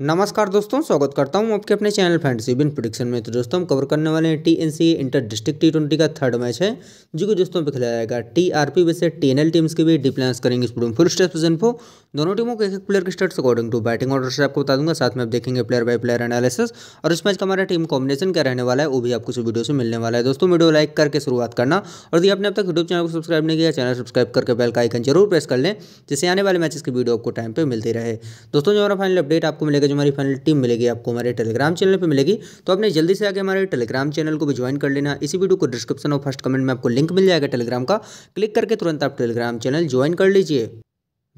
नमस्कार दोस्तों स्वागत करता हूं आपके अपने चैनल फ्रेंड बिन प्रोडिक्शन में तो दोस्तों हम कवर करने वाले हैं T inter district T twenty का थर्ड मैच है जो कि दोस्तों पे खेला जाएगा टी आर पी वैसे टी एन एल टीम्स के भी डिप्लांस करेंगे स्टूडेंट फुल स्टेप सीजन दोनों टीमों के एक एक प्लेयर के stats according to batting order से आपको बता दूंगा साथ में आप देखेंगे प्लेयर बाय प्लेयर एनालिसिस और इस मैच का हमारा टीम कॉम्बिनेशन क्या रहने वाला है वो भी आपको इस वीडियो से मिलने वाला है दोस्तों वीडियो लाइक करके शुरुआत करना और यदि आपने अब तक यूट्यूब चैनल को सब्सक्राइब नहीं किया चैनल सब्सक्राइब करके बेल का आइकन जरूर प्रेस कर लें जिससे आने वाले मैचेस की वीडियो आपको टाइम पर मिलती रहे दोस्तों जो हमारा फाइनल अपडेट आपको मिलेगा जो हमारी फाइनल टीम मिलेगी आपको हमारे टेलीग्राम चैनल पर मिलेगी तो आपने जल्दी से आगे हमारे टेलीग्राम चैनल को भी ज्वाइन कर लेना इसी वीडियो को डिस्क्रिप्शन और फर्स्ट कमेंट में आपको लिंक मिल जाएगा टेलीग्राम का क्लिक करके तुरंत आप टेलीग्राम चैनल ज्वाइन कर लीजिए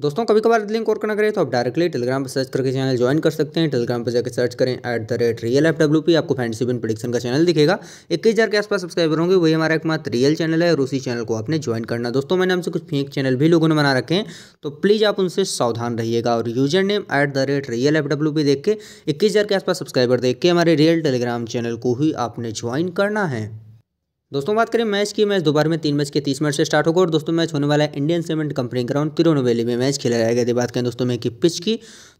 दोस्तों कभी कभार लिंक और करना करें तो आप डायरेक्टली टेलीग्राम पर सर्च करके चैनल ज्वाइन कर सकते हैं टेलीग्राम पर जाकर सर्च करें at the rate real F W P आपको फैंसी बिन प्रोडिक्शन का चैनल दिखेगा इक्कीस हज़ार के आसपास सब्सक्राइबर होंगे वही हमारा एकमात्र रियल चैनल है और उसी चैनल को आपने ज्वाइन करना दोस्तों मैंने हमसे कुछ फेक चैनल भी लोगों ने बना रखे हैं तो प्लीज़ आप उनसे सावधान रहिएगा और username at the rate real F W P देख के इक्कीस हज़ार के आसपास सब्सक्राइबर देख के हमारे रियल टेलीग्राम चैनल को ही आपने ज्वाइन करना है दोस्तों बात करें मैच की मैच दोबारा में तीन बज के तीस मिनट से स्टार्ट होगा और दोस्तों मैच होने वाला है Indian cement company ground Tirunelveli में मैच खेला जाएगा यदि बात करें दोस्तों में की पिच की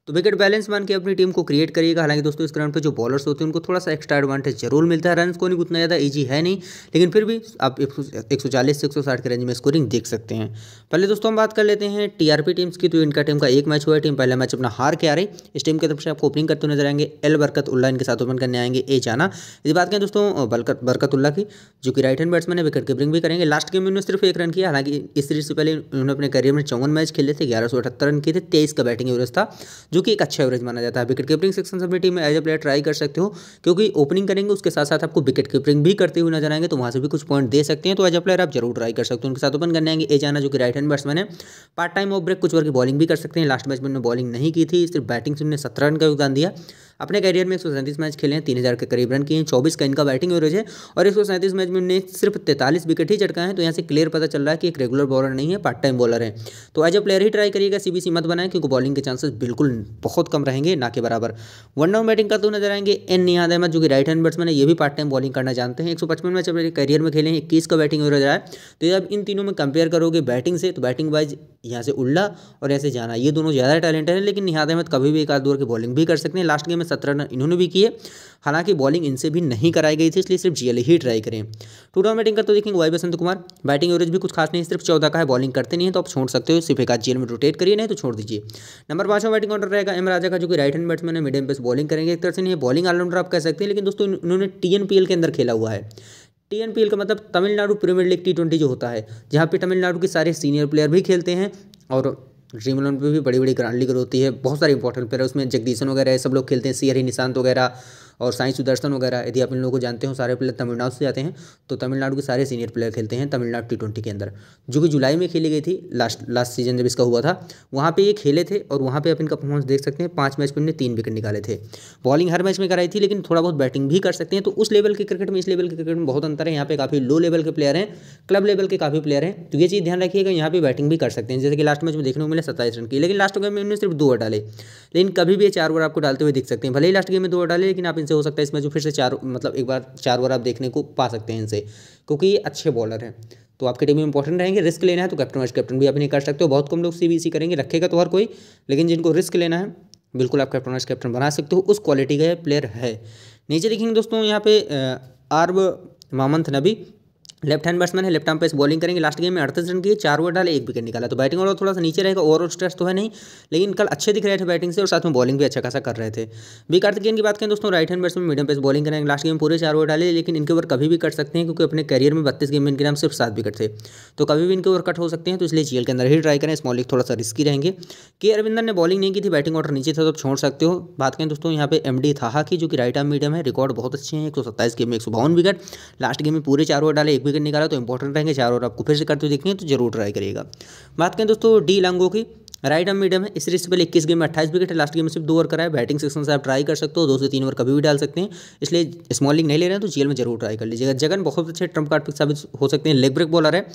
तो विकेट बैलेंस मान के अपनी टीम को क्रिएट करिएगा हालांकि दोस्तों इस ग्राउंड पर जो बॉलर्स होते हैं उनको थोड़ा सा एक्स्ट्रा एडवांटेज जरूर मिलता है रन नहीं उतना ज़्यादा ईजी है नहीं लेकिन फिर भी आप एक सौ चालीस से एक सौ साठ के रेंज में स्कोरिंग देख सकते हैं पहले दोस्तों हम बात कर लेते हैं टीआरपी टीम्स की तो इनका टीम का एक मैच हुआ है टीम पहला मैच अपना हार के आ रही इस टीम की तरफ से आपको ओपनिंग करते नजर आएंगे एल बरकत उल्ला इनके साथ ओपन करने आएंगे ए जाना यदि बात करें दोस्तों बरकत बरकतुल्ला की जो कि राइट हैंड बैट्समैन है विकेट कीपिंग भी करेंगे लास्ट गेम में उन्होंने सिर्फ एक रन किया हालांकि इस सीरीज से पहले उन्होंने अपने करियर में चौवन मैच खेले थे ग्यारह रन किए थे तेईस का बैटिंग एवरेज था जो जो कि एक अच्छा एवरेज माना जाता है विकेट कीपिंग सेक्शन से टीम में एज ए प्लेयर ट्राई कर सकते हो क्योंकि ओपनिंग करेंगे उसके साथ साथ आपको विकेट कीपिंग भी करते हुए नजर आएंगे तो वहाँ से भी कुछ पॉइंट दे सकते हैं तो एज ए प्लेयर आप जरूर ट्राई कर सकते हो उनके साथ ओपन करने आएंगे जाना जो कि राइट हैंड बैट्समैन है पार्ट टाइम ऑफ ब्रेक कुछ वर्ग बॉलिंग भी कर सकते हैं लास्ट मैच में उन्होंने बॉलिंग नहीं की थी सिर्फ बैटिंग से उन्होंने सत्रह रन का योगदान दिया अपने करियर में एक मैच खेले हैं तीन हज़ार के करीब रन किए हैं चौबीस का इनका बैटिंग एवरेज है और एक मैच में उन्हें सिर्फ तैंतालीस विकेट ही चटका है तो यहाँ से क्लियर पता चल रहा है कि एक रेगुलर बॉलर नहीं है पार्ट टाइम बॉलर है तो एज अ प्लेयर ही ट्राई करिएगा सीबीसी मत बनाए क्योंकि बॉलिंग के चांसेस बिल्कुल बहुत कम रहेंगे ना के बराबर वन डाउन बैटिंग करते हुए नजर आएंगे एन निहाद अहमद जो कि राइट हैंड बैट्समैन है ये भी पार्ट टाइम बॉलिंग करना जानते हैं एक सौ पचपन मैच अपने करियर में खेले हैं इक्कीस का बैटिंग एवरेज रहा है तो जब इन तीनों में कंपेयर करोगे बैटिंग से तो बैटिंग वाइज यहाँ से उल्ला और यहाँ से जाना ये दोनों ज़्यादा टैलेंटेड हैं लेकिन निहाद अहमद कभी भी एक आध दौर की बॉलिंग भी कर सकते हैं लास्ट गेम में सत्रह रन इन्होंने भी किए हालांकि बॉलिंग इनसे भी नहीं कराई गई थी इसलिए सिर्फ जीएल ही ट्राई करें टूर्नामेंट बैटिंग करते देखेंगे Y Basant Kumar batting average भी कुछ खास नहीं सिर्फ चौदह का है बॉलिंग करते नहीं है तो आप छोड़ सकते हो सिर्फ एक आज जीएल में रोटेट करिए नहीं तो छोड़ दीजिए नंबर पांच में बैटिंग ऑर्डर रहेगा एम राजा का जो कि राइट हैंड बैट्समैन है मीडियम पेस बॉलिंग करेंगे एक तरह से नहीं बॉलिंग ऑलराउंडर आप कह सकते हैं लेकिन दोस्तों उन्होंने टी के अंदर खेला हुआ है टी का मतलब तमिलनाडु प्रीमियर लीग टी जो होता है जहाँ पर तमिलनाडु के सारे सीनियर प्लेयर भी खेलते हैं और ड्रीम इलेवन पर भी बड़ी बड़ी ग्रांड लीग होती है बहुत सारे इंपॉर्टेंट प्लेयर उसमें जगदीशन वगैरह सब लोग खेलते हैं सी निशांत वगैरह और साई सुदर्शन वगैरह यदि आप इन लोगों को जानते हो सारे प्लेयर तमिलनाडु से जाते हैं तो तमिलनाडु के सारे सीनियर प्लेयर खेलते हैं तमिलनाडु टी ट्वेंटी के अंदर जो कि जुलाई में खेली गई थी लास्ट लास्ट सीजन जब इसका हुआ था वहाँ पर ये खेले थे और वहाँ पर आप इनका परफॉर्मेंस देख सकते हैं पाँच मैच में इन्हें तीन विकेट निकाले थे बॉलिंग हर मैच में कराई थी लेकिन थोड़ा बहुत बैटिंग भी कर सकते हैं तो उस लेवल के क्रिकेट में इस लेवल के क्रिकेट में बहुत अंतर है यहाँ पर काफ़ी लो लेवल के प्लेयर हैं क्लब लेवल के काफ़ी प्लेयर हैं तो ये चीज़ ध्यान रखिएगा यहाँ पर बैटिंग भी कर सकते हैं जैसे कि लास्ट मैच में देखने को मिले सत्ताईस रन की लेकिन लास्ट गेम में इन्होंने सिर्फ दो डाले लेकिन कभी भी चार ओवर आपको डालते हुए दिख सकते हैं भले ही लास्ट गेम में दो डाले लेकिन आप इन से हो सकता है इसमें जो फिर से चार मतलब एक बार चार ओवर आप देखने को पा सकते हैं इनसे क्योंकि ये अच्छे बॉलर हैं तो आपकी टीम में इंपॉर्टेंट रहेंगे रिस्क लेना है तो कैप्टन वाइस कैप्टन भी आप नहीं कर सकते हो बहुत कम लोग सी करेंगे रखेगा तो हर कोई लेकिन जिनको रिस्क लेना है बिल्कुल आप कैप्टन वाइस कैप्टन बना सकते हो उस क्वालिटी का प्लेयर है नीचे देखेंगे दोस्तों यहाँ पे आर्ब मामंथ नबी लेफ्ट हैंड बैट्समैन है लेफ्ट आर्म पेस बॉलिंग करेंगे लास्ट गेम में अड़तीस रन किए चार ओवर डाले एक विकेट निकाला तो बैटिंग ऑर्डर थोड़ा सा नीचे रहेगा ओवरऑल स्ट्रेस तो है नहीं लेकिन कल अच्छे दिख रहे थे बैटिंग से और साथ में बॉलिंग भी अच्छा खासा कर रहे थे बी कार्तिक गेंद की बात करें दोस्तों right hand batsman medium pace bowling करेंगे लास्ट गेम पूरे चार ओवर डाले लेकिन इनके ओवर कभी भी कट सकते हैं क्योंकि अपने करियर में बत्तीस गेम में इनके नाम सिर्फ सात विकेट थे तो कभी भी इनके ओवर कट हो सकते हैं तो इसलिए जीएल के अंदर ही ट्राई करें स्मॉल लीग थोड़ा सा रिस्की रहेंगे के अरविंदर ने बॉलिंग नहीं की थी बैटिंग ऑर्डर नीचे था तो छोड़ सकते हो बात करें दोस्तों यहाँ पे एम डी था की जो कि राइट आर्म मीडियम है रिकॉर्ड बहुत अच्छे हैं एक सौ सत्ताईस गेम में एक सौ बावन विकेट लास्ट गेम में पूरे चार ओवर डाले एक विकेट निकाला तो इंपॉर्टेंट रहेंगे चार और आपको फिर से करते हुए देखेंगे तो जरूर ट्राई करिएगा बात करें दोस्तों डी लांगो की राइट एम मीडियम है इस सीरीज से पहले इक्कीस गेम में अट्ठाईस विकेट है लास्ट गेम में सिर्फ दो ओवर करा है बैटिंग सेक्शन से आप ट्राई कर सकते हो दो से तीन ओवर कभी भी डाल सकते हैं इसलिए स्मॉलिंग नहीं ले रहे हैं तो जीएल में जरूर ट्राई कर लीजिएगा जगन बहुत अच्छे ट्रम्प कार्ड पिक साबित हो सकते हैं लेग ब्रेक बॉलर है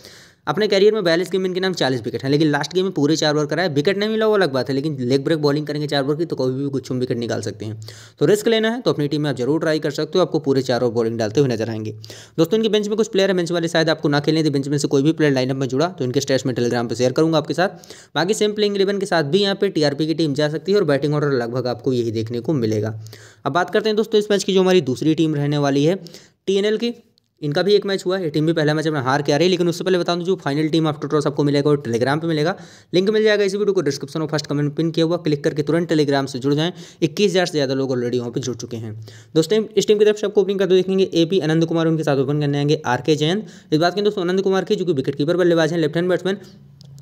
अपने कैरियर में बयालीस गेम इनके नाम चालीस विकेट हैं लेकिन लास्ट गेम में पूरे चार ओवर कराए विकेट नहीं मिला वो अलग बात है लेकिन लेग ब्रेक बॉलिंग करेंगे चार ओवर की तो कभी भी कुछ हम विकेट निकाल सकते हैं तो रिस्क लेना है तो अपनी टीम में आप जरूर ट्राई कर सकते हो आपको पूरे चार ओवर बॉलिंग डालते हुए नजर आएंगे दोस्तों इनके बेंच में कुछ प्लेयर है बेंच वाले शायद आपको ना खेलने थे बेंच में से कोई भी प्लेयर लाइनअप में जुड़ा तो इनके स्टेट्स में टेलीग्राम पर शेयर करूंगा आपके साथ बाकी सेम प्लेइंग इलेवन के साथ भी यहाँ पर टीआरपी की टीम जा सकती है और बैटिंग ऑर्डर लगभग आपको यही देखने को मिलेगा अब बात करते हैं दोस्तों इस मैच की जो हमारी दूसरी टीम रहने वाली है टीएनएल की इनका भी एक मैच हुआ है टीम भी पहला मैच अपना हार के आ रही है लेकिन उससे पहले बता दूँ जो फाइनल टीम आफ्टर टॉस आपको मिलेगा और टेलीग्राम पे मिलेगा लिंक मिल जाएगा इसी वीडियो को डिस्क्रिप्शन और फर्स्ट कमेंट पिन किया हुआ क्लिक करके तुरंत टेलीग्राम से जुड़ जाएं इक्कीस हज़ार से ज़्यादा लोग ऑलरेडी वहाँ पर जुड़ चुके हैं दोस्तों इस टीम की तरफ से आपको ओपनिंग करते देखेंगे ए पी अनंत कुमार उनके साथ ओपन करने आएंगे आर के जैन इस बात के दोस्तों अनंत कुमार के जो कि विकेट कीपर बल्लेबाज हैं लेफ्ट हैंड बैट्समैन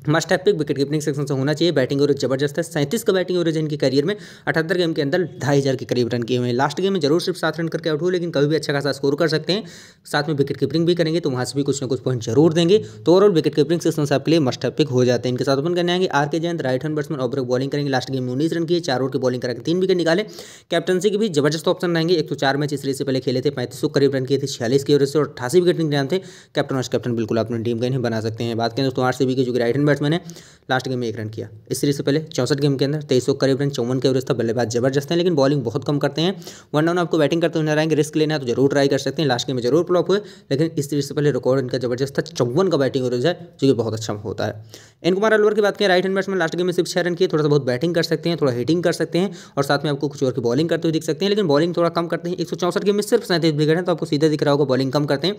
मस्ट है पिक विकेट कीपिंग सेक्शन से होना चाहिए बैटिंग और जबरदस्त है सैंतीस का बैटिंग ओवरेज इनके करियर में अठहत्तर गेम के अंदर ढाई हज़ार के करीब रन किए हुए हैं लास्ट गेम में जरूर सिर्फ सात रन करके आउट हुए लेकिन कभी भी अच्छा खासा स्कोर कर सकते हैं साथ में विकेट कीपरिंग भी करेंगे तो वहाँ से भी कुछ ना कुछ पॉइंट जरूर देंगे तो ओवरऑल विकेट कीपरिंग सेक्शन से आपके लिए मस्ट है पिक हो जाते हैं इनके साथ ओपन करने आएंगे R K Jayant right hand batsman और बॉलिंग करेंगे लास्ट गेम में उन्नीस रन किए चार ओवर की बॉलिंग करके तीन विकेट निकाले कैप्टनसी के भी जबरदस्त ऑप्शन रहेंगे एक तो चार मैच इसलिए से पहले खेले थे पैंतीस सौ करीब रन किए थे छियालीस के ओवर से और अठासी विकेट निकले थे कैप्टन और कैप्टन बिल्कुल अपनी टीम का नहीं बना सकते हैं बात करें दोस्तों आर के जो राइट हैंड बैट्समैन है लास्ट गेम में एक रन किया इस सीरीज से पहले चौसठ गेम के अंदर तेईस सौ करीब रन चौवन के एवरेज था बल्लेबाज जबरदस्त है लेकिन बॉलिंग बहुत कम करते हैं वन डाउन आपको बैटिंग करते हुए नजर आएंगे रिस्क लेना है तो जरूर ट्राई कर सकते हैं लास्ट गेम में जरूर प्लॉप हुए लेकिन इस सीरीज से पहले रिकॉर्ड इनका जबरदस्त था चौवन का बैटिंग एवरेज है जो कि बहुत अच्छा होता है एन कुमार अलवर की बात करें right hand batsman last game में सिर्फ छह रन किए थोड़ा सा बहुत बैटिंग कर सकते हैं थोड़ा हिटिंग कर सकते हैं और साथ में आपको कुछ और की बॉलिंग करते हुए दिख सकते हैं लेकिन बॉलिंग थोड़ा कम करते हैं एक गेम में सिर्फ सैंतीस विकेट हैं तो आपको सीधा दिख रहा होगा बॉलिंग कम करते हैं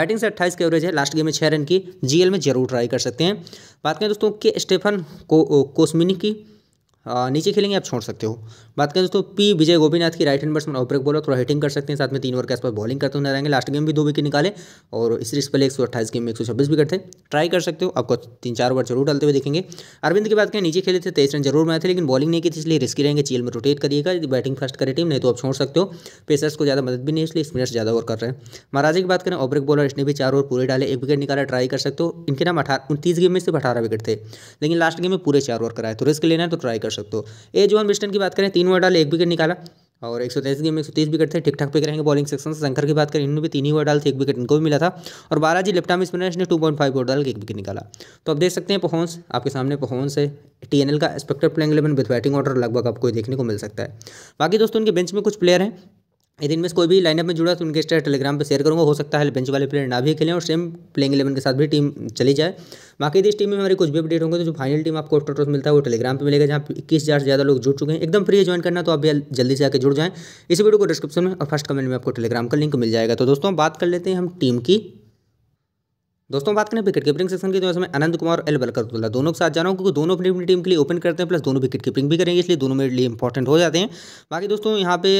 बैटिंग से अट्ठाईस के एवरेज है लास्ट गेम में छह रन की जीएल में जरूर ट्राई कर सकते हैं बात करें दोस्तों के स्टेफन को कोस्मिनी की नीचे खेलेंगे आप छोड़ सकते हो बात करें दोस्तों पी विजय गोपीनाथ की right hand batsman off break bowler थोड़ा हिटिंग कर सकते हैं साथ में तीन ओवर के आसपास बॉलिंग करते हुए रहेंगे लास्ट गेम भी दो विकेट निकाले और इस सीरीज पहले एक सौ अट्ठाईस गेम में एक सौ छब्बीस विकेट थे ट्राई कर सकते हो आपको तीन चार ओवर जरूर डालते हुए देखेंगे अरविंद की बात करें नीचे खेले थे तेईस रन जरूर बनाए थे लेकिन बॉलिंग नहीं की थी इसलिए रिस्की रहेंगे चील में रोटेट करिएगा यदि बैटिंग फर्स्ट करे टीम नहीं तो आप छोड़ सकते हो पेसर्स को ज़्यादा मदद भी नहीं इसलिए स्पिनर्स ज़्यादा ओवर कर रहे हैं महाराजा की बात करें ऑब्रेक बॉलर इसने भी चार ओवर पूरे डाले एक विकेट निकाला ट्राई कर सकते हो इनके नाम अठारह उनतीस गेम में सिर्फ अठारह विकेट थे लेकिन लास्ट गेम में पूरे चार ओवर कराए तो रिस्क लेना है तो ट्राई कर सकते हो ए जो बिस्टन की बात करें तीन ओवर डाल एक विकेट निकाला और एक सौ तेईस गेम में एक सौ तीस विकेट थे ठीक ठाक पे करेंगे बॉलिंग सेक्शन से शंकर की बात करें इन्होंने भी तीन ही ओवर डाल थे एक विकेट इनको भी मिला था और बारह जी लेफ्ट आर्म स्पिनर्स ने टू पॉइंट फाइव ओवर डाल के एक विकेट निकाला तो आप देख सकते हैं पहुंच आपके सामने पहुंच है टी एन एल का expected playing eleven with batting order लगभग आपको देखने को मिल सकता है बाकी दोस्तों उनके बेंच में कुछ प्लेयर हैं यदि इनमें कोई भी लाइनअप में जुड़ा तो उनके स्टेट टेलीग्राम पर शेयर करूँगा हो सकता है बेंच वाले प्लेयर ना भी खेलें और सेम प्लेइंग इलेवन के साथ भी टीम चली जाए बाकी इस टीम में हमारी कुछ भी अपडेट होंगे तो जो फाइनल टीम आपको टोटल मिलता है वो टेलीग्राम पर मिलेगा जहाँ इक्कीस हज़ार से ज़्यादा लोग जुड़ चुके हैं एकदम फ्री ज्वाइन करना तो आप भी जल्दी से आकर जुड़ जाएँ इस वीडियो को डिस्क्रिप्शन में और फर्स्ट कमेंट में आपको टेलीग्राम का लिंक मिल जाएगा तो दोस्तों बात कर लेते हैं हम टीम की दोस्तों बात करें विकेट कीपिंग सेक्शन की तो इसमें आनंद कुमार एल बलकर दोनों के साथ जाना क्योंकि दोनों अपनी अपनी टीम के लिए ओपन करते हैं प्लस दोनों विकेट कीपिंग भी करेंगे इसलिए दोनों मेरे लिए इंपॉर्टेंट हो जाते हैं बाकी दोस्तों यहाँ पे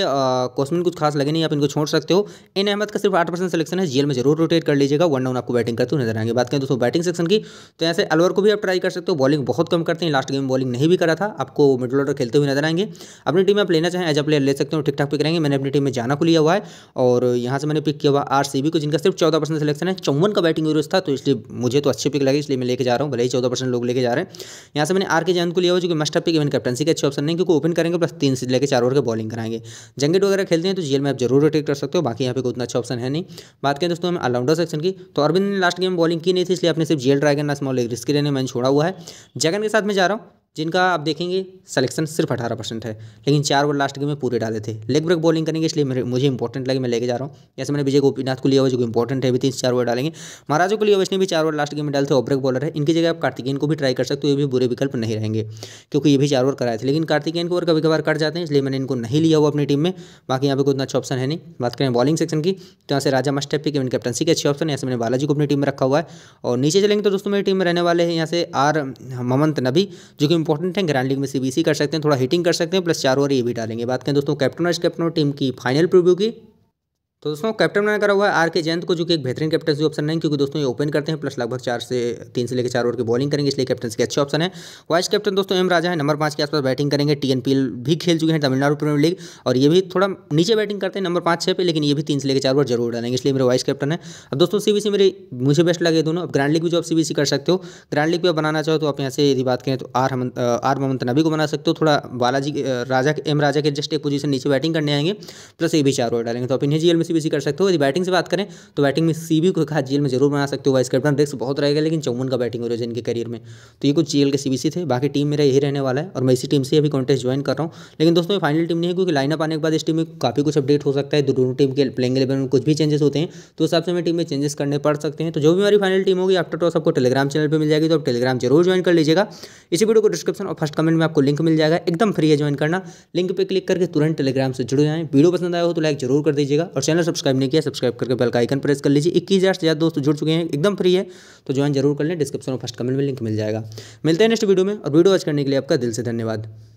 क्वेश्चन कुछ खास लगे नहीं आप इनको छोड़ सकते हो इन अहमद का सिर्फ आठ परसेंट सिलेक्शन है जेल में जरूर रोटेट कर लीजिएगा वन डाउन आपको बैटिंग करते हुए नजर आएंगे बात करें दोस्तों बैटिंग सेक्शन की तो ऐसे अलवर को भी आप ट्राई कर सकते हो बॉलिंग बहुत कम करते हैं लास्ट गेम बॉलिंग नहीं भी करा था आपको मिडल ऑर्डर खेलते हुए नजर आएंगे अपनी टीम में आप लेना चाहें एज अ प्लेयर ले सकते हो ठीक ठाक पिक करेंगे मैंने अपनी टीम में जाना को लिया हुआ है और यहाँ से मैंने पिक किया हुआ आर को जिनका सिर्फ चौदह सिलेक्शन है चौवन का बैटिंग व्यवस्था था तो इसलिए मुझे तो अच्छी पिक लगी इसलिए मैं लेके जा रहा हूँ भले ही चौदह परसेंट लोग लेके जा रहे हैं यहाँ से मैंने आर के जैन को लिया हुआ जो कि मस्टर पिक इवन कैप्टनसी के अच्छे ऑप्शन नहीं क्योंकि ओपन करेंगे प्लस तीन से लेकर चार ओवर के बॉलिंग कराएंगे जंगेट वगैरह खेलते हैं तो जेल में आप जरूर रोटेट कर सकते हो बाकी यहाँ पे कोई अच्छा ऑप्शन है नहीं बात करें दोस्तों हम ऑलराउंडर सेक्शन की तो अरविंद ने लास्ट गेम बॉलिंग की नहीं थी इसलिए अपने सिर्फ जेल ड्रैगन ना स्मॉल लेग रिस्क लेने मैंने छोड़ा हुआ है जगन के साथ मैं जा रहा हूँ जिनका आप देखेंगे सिलेक्शन सिर्फ अठारह परसेंट है लेकिन चार ओवर लास्ट गेम में पूरे डाले थे लेग ब्रेक बॉलिंग करेंगे इसलिए मेरे मुझे इंपॉर्टेंट लगे मैं लेके जा रहा हूँ जैसे मैंने विजय गोपीनाथ को लिया हुआ जो इंपॉर्टेंट है भी तीन चार ओवर डालेंगे महाराजा को लिया हुआ इसने भी चार ओवर लास्ट गेम में डाले थे ऑफ ब्रेक बॉलर है इनकी जगह आप कार्तिकेन को भी ट्राई कर सकते हो ये भी बुरे विकल्प नहीं रहेंगे क्योंकि ये भी चार ओवर कराए थे लेकिन कार्तिकेन को और कभी कभार कट जाते हैं इसलिए मैंने इनको नहीं लिया हुआ अपनी टीम में बाकी यहाँ पर कोई उतना अच्छा ऑप्शन है नहीं बात करें बॉलिंग सेक्शन की तो यहाँ से राजा मस्टेप के इन कैप्टनसी के अच्छे ऑप्शन है यहाँ मैंने बालाजी को अपनी टीम में रखा हुआ है और नीचे चलेंगे तो दोस्तों मेरी टीम में रहने वाले हैं यहाँ से आर ममंत नबी जो कि इंपॉर्टेंट है लीग में सीबीसी कर सकते हैं थोड़ा हिटिंग कर सकते हैं प्लस चार ओवर ये भी डालेंगे बात करें दोस्तों कैप्टन और कैप्टन और टीम की फाइनल प्रीव्यू की तो दोस्तों कैप्टन मैंने करा हुआ है आर के जयंत को जो कि एक बेहतरीन कैप्टनसी ऑप्शन नहीं क्योंकि दोस्तों ये ओपन करते हैं प्लस लगभग चार से तीन से लेकर चार ओवर की बॉलिंग करेंगे इसलिए कैप्टन के अच्छे ऑप्शन है वाइस कैप्टन दोस्तों एम राजा है नंबर पाँच के आसपास बैटिंग करेंगे टी एन भी खेल चुके हैं तमिलनाडु प्रीमियर लीग और ये भी थोड़ा नीचे बैटिंग करते हैं नंबर पाँच छः पे लेकिन ये भी तीन से लेकर चार ओवर जरूर डालेंगे इसलिए मेरे वाइस कैप्टन है अब दोस्तों सी मेरे मुझे बेस्ट लगे दोनों अब ग्रांड लीग भी जो आप सी कर सकते हो ग्रांड लीग भी आप बनाना चाहो तो आप यहाँ से यदि बात करें तो आर हम आर मोहम्मद नबी को बना सकते हो थोड़ा बालाजी राजा एम राजा के जस्ट एक पोजीशन नीचे बैटिंग करने आएंगे प्लस ये भी चार ओवर डालेंगे तो आप इन्हें जी भी सी कर सकते हो यदि बैटिंग से बात करें तो बैटिंग में सीबी को खास जेल में जरूर बना सकते हो वाइस कैप्टन रिस्क बहुत रहेगा लेकिन चौवन का बैटिंग हो रहा है करियर में तो ये कुछ जेल के सी थे बाकी टीम मेरा यही रहने वाला है और मैं इसी टीम से अभी कॉन्टेस्ट ज्वाइन कर रहा हूँ लेकिन दोस्तों ये फाइनल टीम नहीं है क्योंकि लाइनअप आने के बाद इस टीम में काफ़ी कुछ अपडेट हो सकता है दोनों टीम के प्लेइंग इलेवन में कुछ भी चेंजेस होते हैं तो उस हिसाब से हमें टीम में चेंजेस करने पड़ सकते हैं तो जो भी हमारी फाइनल टीम होगी आफ्टर टॉस आपको टेलीग्राम चैनल पर मिल जाएगी तो आप टेलीग्राम जरूर ज्वाइन कर लीजिएगा इसी वीडियो को डिस्क्रिप्शन और फर्स्ट कमेंट में आपको लिंक मिल जाएगा एकदम फ्री है ज्वाइन करना लिंक पर क्लिक करके तुरंत टेलीग्राम से जुड़ जाएँ वीडियो पसंद आया हो तो लाइक जरूर कर दीजिएगा और चैनल चैनल सब्सक्राइब नहीं किया सब्सक्राइब करके बेल का आइकन प्रेस कर लीजिए इक्कीस हज़ार से ज़्यादा दोस्त जुड़ चुके हैं एकदम फ्री है तो ज्वाइन जरूर कर लें डिस्क्रिप्शन में फर्स्ट कमेंट में लिंक मिल जाएगा मिलते हैं नेक्स्ट वीडियो में और वीडियो वॉच करने के लिए आपका दिल से धन्यवाद